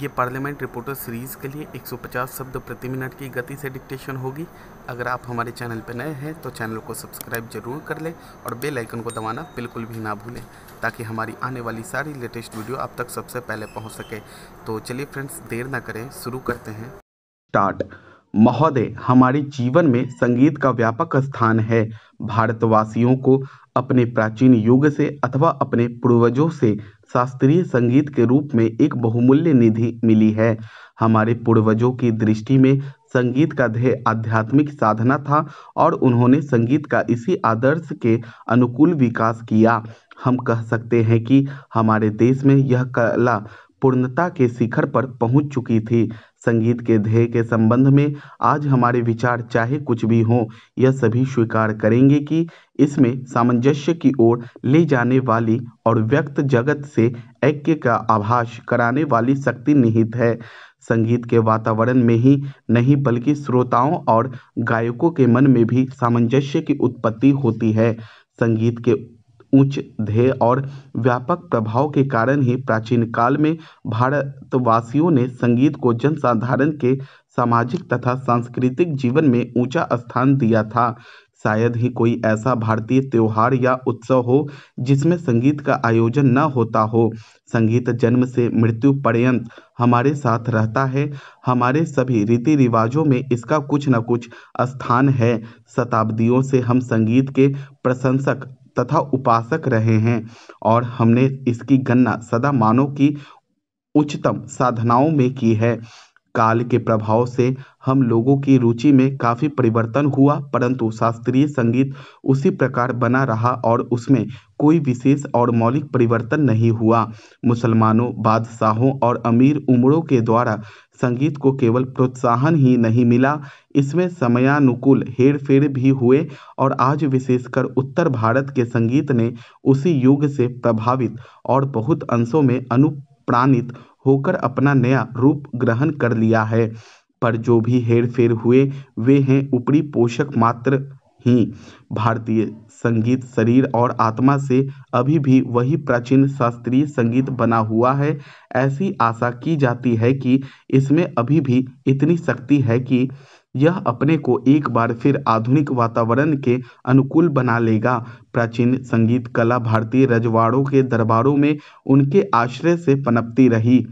ये parliament reporter series के लिए 150 शब्द प्रति मिनट की गति से डिक्टेशन होगी अगर आप हमारे चैनल पर नए हैं तो चैनल को सब्सक्राइब जरूर कर लें और बेल आइकन को दबाना बिल्कुल भी ना भूलें ताकि हमारी आने वाली सारी लेटेस्ट वीडियो आप तक सबसे पहले पहुँच सके तो चलिए फ्रेंड्स देर ना करें शुरू करते हैं स्टार्ट महोदय हमारे जीवन में संगीत का व्यापक स्थान है भारतवासियों को अपने प्राचीन युग से अथवा अपने पूर्वजों से शास्त्रीय संगीत के रूप में एक बहुमूल्य निधि मिली है हमारे पूर्वजों की दृष्टि में संगीत का ध्येय आध्यात्मिक साधना था और उन्होंने संगीत का इसी आदर्श के अनुकूल विकास किया हम कह सकते हैं कि हमारे देश में यह कला पूर्णता के शिखर पर पहुंच चुकी थी संगीत के ध्येय के संबंध में आज हमारे विचार चाहे कुछ भी हों यह सभी स्वीकार करेंगे कि इसमें सामंजस्य की ओर ले जाने वाली और व्यक्त जगत से ऐक्य का आभास कराने वाली शक्ति निहित है संगीत के वातावरण में ही नहीं बल्कि श्रोताओं और गायकों के मन में भी सामंजस्य की उत्पत्ति होती है संगीत के उच्च ध्येय और व्यापक प्रभाव के कारण ही प्राचीन काल में भारतवासियों ने संगीत को जनसाधारण के सामाजिक तथा सांस्कृतिक जीवन में ऊंचा स्थान दिया था शायद ही कोई ऐसा भारतीय त्यौहार या उत्सव हो जिसमें संगीत का आयोजन न होता हो संगीत जन्म से मृत्यु पर्यंत हमारे साथ रहता है हमारे सभी रीति रिवाजों में इसका कुछ न कुछ स्थान है शताब्दियों से हम संगीत के प्रशंसक तथा उपासक रहे हैं और हमने इसकी गणना सदा मानव की उच्चतम साधनाओं में की है काल के प्रभाव से हम लोगों की रुचि में काफ़ी परिवर्तन हुआ परंतु शास्त्रीय संगीत उसी प्रकार बना रहा और उसमें कोई विशेष और मौलिक परिवर्तन नहीं हुआ मुसलमानों बादशाहों और अमीर उम्रों के द्वारा संगीत को केवल प्रोत्साहन ही नहीं मिला इसमें समयानुकूल हेरफेर भी हुए और आज विशेषकर उत्तर भारत के संगीत ने उसी युग से प्रभावित और बहुत अंशों में अनुप्राणित होकर अपना नया रूप ग्रहण कर लिया है पर जो भी हेरफेर हुए वे हैं ऊपरी पोषक मात्र ही भारतीय संगीत शरीर और आत्मा से अभी भी वही प्राचीन शास्त्रीय संगीत बना हुआ है ऐसी आशा की जाती है कि इसमें अभी भी इतनी शक्ति है कि यह अपने को एक बार फिर आधुनिक वातावरण के अनुकूल बना लेगा प्राचीन संगीत कला भारतीय रजवाड़ों के दरबारों में उनके आश्रय से पनपती रही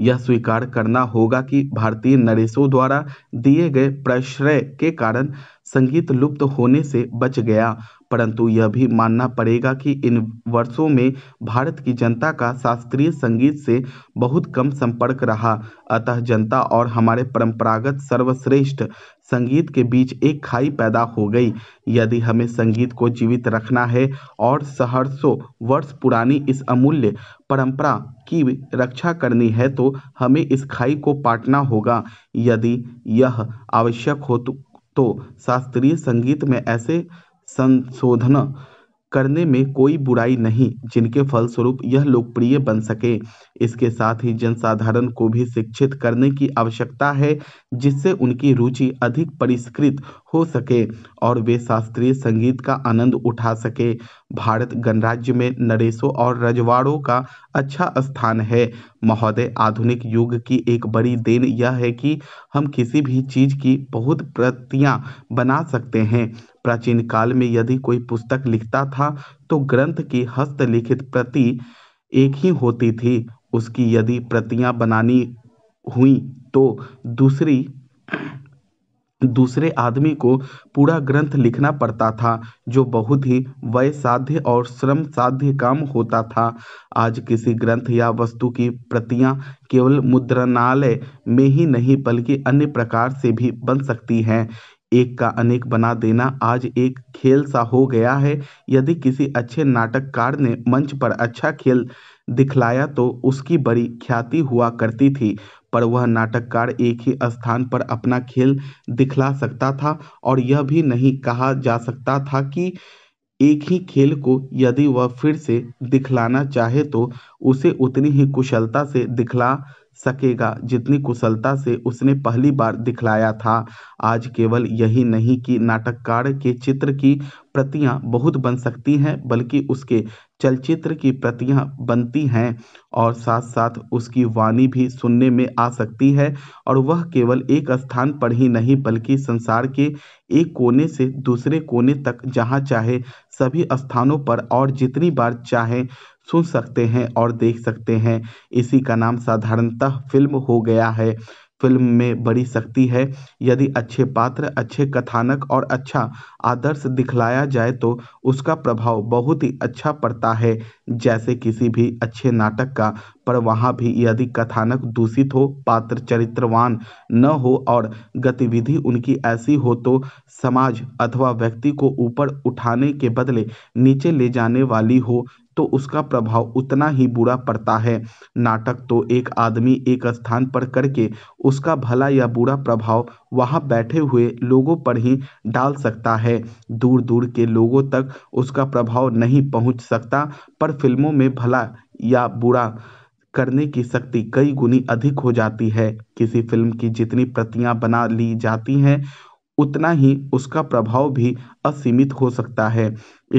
यह स्वीकार करना होगा कि भारतीय नरेशों द्वारा दिए गए प्रश्रय के कारण संगीत लुप्त होने से बच गया परंतु यह भी मानना पड़ेगा कि इन वर्षों में भारत की जनता का शास्त्रीय संगीत से बहुत कम संपर्क रहा अतः जनता और हमारे परंपरागत सर्वश्रेष्ठ संगीत के बीच एक खाई पैदा हो गई यदि हमें संगीत को जीवित रखना है और सहरसों वर्ष पुरानी इस अमूल्य परंपरा की रक्षा करनी है तो हमें इस खाई को पाटना होगा यदि यह आवश्यक हो तो तो शास्त्रीय संगीत में ऐसे संशोधन करने में कोई बुराई नहीं जिनके फलस्वरूप यह लोकप्रिय बन सके इसके साथ ही जनसाधारण को भी शिक्षित करने की आवश्यकता है जिससे उनकी रुचि अधिक परिष्कृत हो सके और वे शास्त्रीय संगीत का आनंद उठा सके भारत गणराज्य में नरेशों और रजवाड़ों का अच्छा स्थान है महोदय आधुनिक युग की एक बड़ी देन यह है कि हम किसी भी चीज़ की बहुत प्रतियां बना सकते हैं प्राचीन काल में यदि कोई पुस्तक लिखता था तो ग्रंथ की हस्तलिखित प्रति एक ही होती थी उसकी यदि प्रतियां बनानी हुई तो दूसरी दूसरे आदमी को पूरा ग्रंथ लिखना पड़ता था जो बहुत ही व्यय साध्य और श्रम साध्य काम होता था आज किसी ग्रंथ या वस्तु की प्रतियां केवल मुद्रणालय में ही नहीं बल्कि अन्य प्रकार से भी बन सकती हैं एक का अनेक बना देना आज एक खेल सा हो गया है यदि किसी अच्छे नाटककार ने मंच पर अच्छा खेल दिखलाया तो उसकी बड़ी ख्याति हुआ करती थी पर वह नाटककार एक ही स्थान पर अपना खेल दिखला सकता था और यह भी नहीं कहा जा सकता था कि एक ही खेल को यदि वह फिर से दिखलाना चाहे तो उसे उतनी ही कुशलता से दिखला सकेगा जितनी कुशलता से उसने पहली बार दिखलाया था आज केवल यही नहीं कि नाटककार के चित्र की प्रतियां बहुत बन सकती हैं बल्कि उसके चलचित्र की प्रतियाँ बनती हैं और साथ साथ उसकी वाणी भी सुनने में आ सकती है और वह केवल एक स्थान पर ही नहीं बल्कि संसार के एक कोने से दूसरे कोने तक जहाँ चाहे सभी स्थानों पर और जितनी बार चाहें सुन सकते हैं और देख सकते हैं इसी का नाम साधारणतः फ़िल्म हो गया है फिल्म में बड़ी शक्ति है यदि अच्छे पात्र अच्छे कथानक और अच्छा आदर्श दिखलाया जाए तो उसका प्रभाव बहुत ही अच्छा पड़ता है जैसे किसी भी अच्छे नाटक का पर वहाँ भी यदि कथानक दूषित हो पात्र चरित्रवान न हो और गतिविधि उनकी ऐसी हो तो समाज अथवा व्यक्ति को ऊपर उठाने के बदले नीचे ले जाने वाली हो तो उसका प्रभाव उतना ही बुरा पड़ता है नाटक तो एक आदमी एक स्थान पर करके उसका भला या बुरा प्रभाव वहाँ बैठे हुए लोगों पर ही डाल सकता है दूर दूर के लोगों तक उसका प्रभाव नहीं पहुँच सकता पर फिल्मों में भला या बुरा करने की शक्ति कई गुनी अधिक हो जाती है किसी फिल्म की जितनी प्रतियां बना ली जाती हैं उतना ही उसका प्रभाव भी असीमित हो सकता है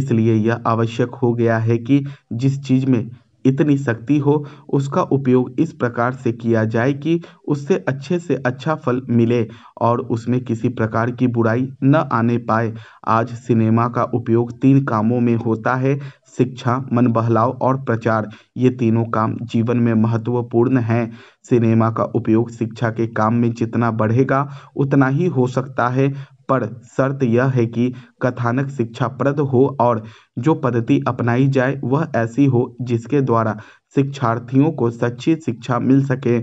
इसलिए यह आवश्यक हो गया है कि जिस चीज़ में इतनी शक्ति हो उसका उपयोग इस प्रकार से किया जाए कि उससे अच्छे से अच्छा फल मिले और उसमें किसी प्रकार की बुराई न आने पाए आज सिनेमा का उपयोग तीन कामों में होता है शिक्षा मन बहलाव और प्रचार ये तीनों काम जीवन में महत्वपूर्ण हैं सिनेमा का उपयोग शिक्षा के काम में जितना बढ़ेगा उतना ही हो सकता है पर शर्त यह है कि कथानक शिक्षाप्रद हो और जो पद्धति अपनाई जाए वह ऐसी हो जिसके द्वारा शिक्षार्थियों को सच्ची शिक्षा मिल सके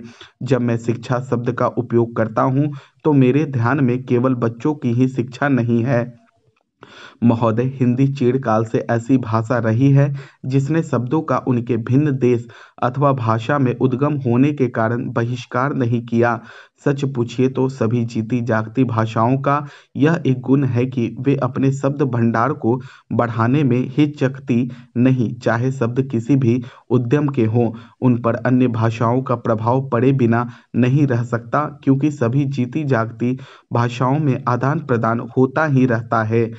जब मैं शिक्षा शब्द का उपयोग करता हूँ तो मेरे ध्यान में केवल बच्चों की ही शिक्षा नहीं है महोदय हिंदी चीड़काल से ऐसी भाषा रही है जिसने शब्दों का उनके भिन्न देश अथवा भाषा में उद्गम होने के कारण बहिष्कार नहीं किया सच पूछिए तो सभी जीती जागती भाषाओं का यह एक गुण है कि वे अपने शब्द भंडार को बढ़ाने में हिचकती नहीं चाहे शब्द किसी भी उद्यम के हों उन पर अन्य भाषाओं का प्रभाव पड़े बिना नहीं रह सकता क्योंकि सभी जीती जागती भाषाओं में आदान प्रदान होता ही रहता है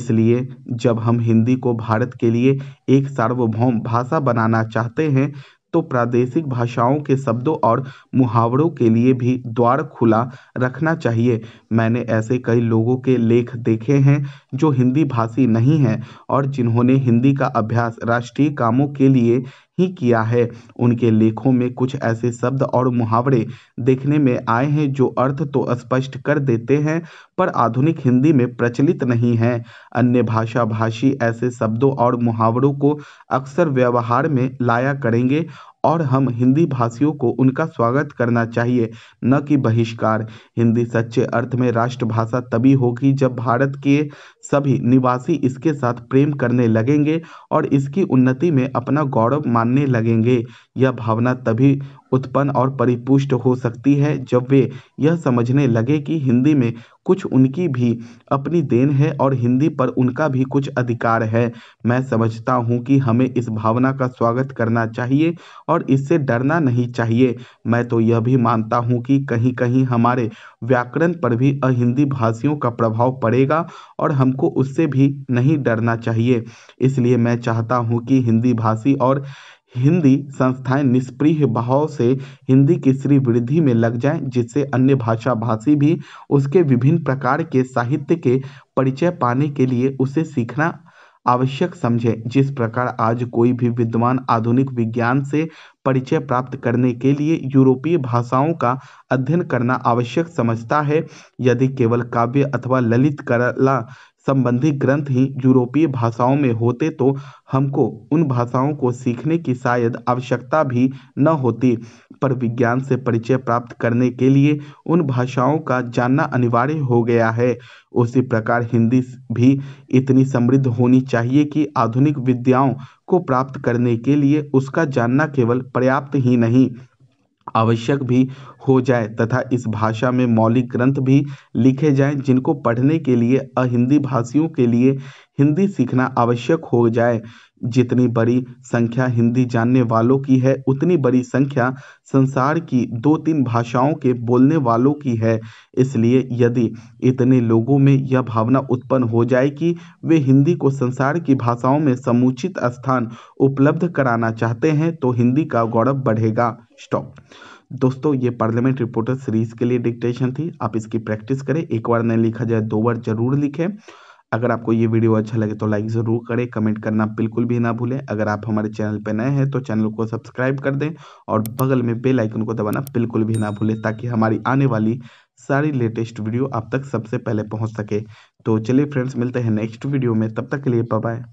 इसलिए जब हम हिंदी को भारत के लिए एक सार्वभौम भाषा बनाना चाहते हैं तो प्रादेशिक भाषाओं के शब्दों और मुहावरों के लिए भी द्वार खुला रखना चाहिए मैंने ऐसे कई लोगों के लेख देखे हैं जो हिंदी भाषी नहीं हैं और जिन्होंने हिंदी का अभ्यास राष्ट्रीय कामों के लिए ही किया है उनके लेखों में कुछ ऐसे शब्द और मुहावरे देखने में आए हैं जो अर्थ तो स्पष्ट कर देते हैं पर आधुनिक हिंदी में प्रचलित नहीं है अन्य भाषा भाषी ऐसे शब्दों और मुहावरों को अक्सर व्यवहार में लाया करेंगे और हम हिंदी भाषियों को उनका स्वागत करना चाहिए न कि बहिष्कार हिंदी सच्चे अर्थ में राष्ट्रभाषा तभी होगी जब भारत के सभी निवासी इसके साथ प्रेम करने लगेंगे और इसकी उन्नति में अपना गौरव मानने लगेंगे यह भावना तभी उत्पन्न और परिपुष्ट हो सकती है जब वे यह समझने लगे कि हिंदी में कुछ उनकी भी अपनी देन है और हिंदी पर उनका भी कुछ अधिकार है मैं समझता हूँ कि हमें इस भावना का स्वागत करना चाहिए और इससे डरना नहीं चाहिए मैं तो यह भी मानता हूँ कि कहीं कहीं हमारे व्याकरण पर भी अहिंदी भाषियों का प्रभाव पड़ेगा और हमको उससे भी नहीं डरना चाहिए इसलिए मैं चाहता हूँ कि हिंदी भाषी और हिंदी संस्थाएं निष्प्रिय भाव से हिंदी की श्रीवृद्धि में लग जाएं जिससे अन्य भाषा भाषी भी उसके विभिन्न प्रकार के साहित्य के परिचय पाने के लिए उसे सीखना आवश्यक समझें जिस प्रकार आज कोई भी विद्वान आधुनिक विज्ञान से परिचय प्राप्त करने के लिए यूरोपीय भाषाओं का अध्ययन करना आवश्यक समझता है यदि केवल काव्य अथवा ललित कला संबंधी ग्रंथ ही यूरोपीय भाषाओं में होते तो हमको उन भाषाओं को सीखने की शायद आवश्यकता भी न होती पर विज्ञान से परिचय प्राप्त करने के लिए उन भाषाओं का जानना अनिवार्य हो गया है उसी प्रकार हिंदी भी इतनी समृद्ध होनी चाहिए कि आधुनिक विद्याओं को प्राप्त करने के लिए उसका जानना केवल पर्याप्त ही नहीं आवश्यक भी हो जाए तथा इस भाषा में मौलिक ग्रंथ भी लिखे जाएं जिनको पढ़ने के लिए अहिंदी भाषियों के लिए हिंदी सीखना आवश्यक हो जाए जितनी बड़ी संख्या हिंदी जानने वालों की है उतनी बड़ी संख्या संसार की दो तीन भाषाओं के बोलने वालों की है इसलिए यदि इतने लोगों में यह भावना उत्पन्न हो जाए कि वे हिंदी को संसार की भाषाओं में समुचित स्थान उपलब्ध कराना चाहते हैं तो हिंदी का गौरव बढ़ेगा स्टॉप दोस्तों ये पार्लियामेंट रिपोर्टर सीरीज के लिए डिक्टेशन थी आप इसकी प्रैक्टिस करें एक बार नहीं लिखा जाए दो बार जरूर लिखें अगर आपको ये वीडियो अच्छा लगे तो लाइक ज़रूर करें कमेंट करना बिल्कुल भी ना भूलें अगर आप हमारे चैनल पर नए हैं तो चैनल को सब्सक्राइब कर दें और बगल में बेल आइकन को दबाना बिल्कुल भी ना भूलें ताकि हमारी आने वाली सारी लेटेस्ट वीडियो आप तक सबसे पहले पहुंच सके तो चलिए फ्रेंड्स मिलते हैं नेक्स्ट वीडियो में तब तक के लिए बाय